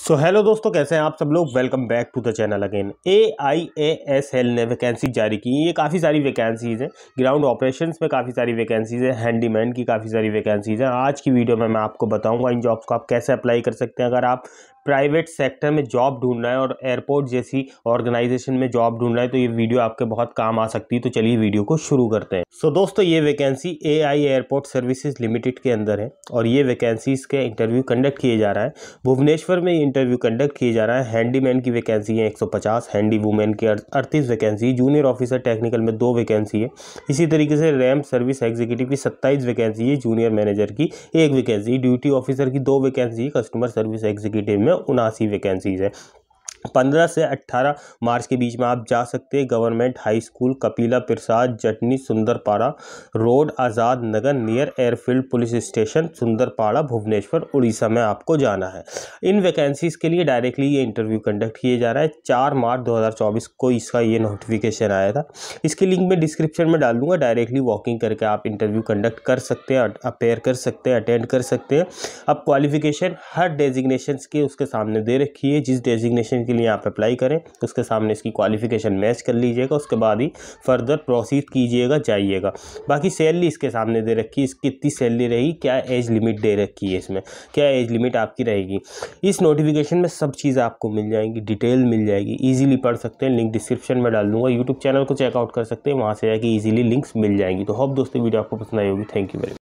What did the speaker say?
सो so, hello दोस्तों कैसे हैं आप सब लोग welcome back to the channel again A I A S L ने वैकेंसी जारी की ये काफ़ी सारी वैकेंसीज़ हैं ग्राउंड ऑपरेशंस में काफ़ी सारी वैकेंसीज़ हैं हैंडीमैन की काफ़ी सारी वैकेंसीज़ हैं आज की वीडियो में मैं आपको बताऊंगा इन जॉब्स को आप कैसे अप्लाई कर सकते हैं अगर आप प्राइवेट सेक्टर में जॉब ढूंढ रहा है और एयरपोर्ट जैसी ऑर्गेनाइजेशन में जॉब ढूंढ रहा है तो ये वीडियो आपके बहुत काम आ सकती है तो चलिए वीडियो को शुरू करते हैं सो so, दोस्तों ये vacancy A airport services limited के अंदर है और ये वैकेंसीज के इंटरव्यू कंडक्ट किए जा रहा है भुवनेश्वर में इंटरव्यू कंडक्ट किए जा रहा है हैंडीमैन की वैकेंसी है 150 हैंडी वुमेन की अड़तीस वैकेंसी जूनियर ऑफिसर टेक्निकल में दो वैकेंसी है इसी तरीके से रैम सर्विस एग्जीक्यूटिव की सत्ताईस वैकेंसी है जूनियर मैनेजर की एक वैकेंसी ड्यूटी ऑफिसर की दो वैकेंसी कस्टमर सर्विस एग्जीक्यूटिव में उनासी वैकेंसीज़ है पंद्रह से अट्ठारह मार्च के बीच में आप जा सकते हैं government high school Kapila Prasad Jatni Sundarpada road Azad Nagar near airfield police station Sundarpada Bhubaneswar Orissa में आपको जाना है इन वैकेंसीज़ के लिए डायरेक्टली ये इंटरव्यू कंडक्ट किए जा रहा है चार मार्च 2024 को इसका ये नोटिफिकेशन आया था इसकी लिंक मैं डिस्क्रिप्शन में डाल दूँगा डायरेक्टली वॉकिंग करके आप इंटरव्यू कंडक्ट कर सकते हैं अपेयर कर सकते हैं अटेंड कर सकते हैं अब क्वालिफिकेशन हर डेजिग्नेशन के उसके सामने दे रखी है जिस डेजिग्नेशन के लिए आप अप्लाई करें उसके सामने इसकी क्वालिफिकेशन मैच कर लीजिएगा उसके बाद ही फर्दर प्रोसीड कीजिएगा जाइएगा बाकी सैलरी इसके सामने दे रखी है कितनी सैलरी रहेगी क्या एज लिमिट दे रखी है इसमें क्या एज लिमिट आपकी रहेगी इस नोटिफिकेशन में सब चीज़ आपको मिल जाएंगी डिटेल मिल जाएगी ईजिली पढ़ सकते हैं लिंक डिस्क्रिप्शन में डाल दूँगा यूट्यूब चैनल को चेकआउट कर सकते हैं वहाँ से जाकर ईजिली लिंक्स मिल जाएंगी तो हॉप दोस्तों वीडियो आपको पसंद आई होगी थैंक यू वेरी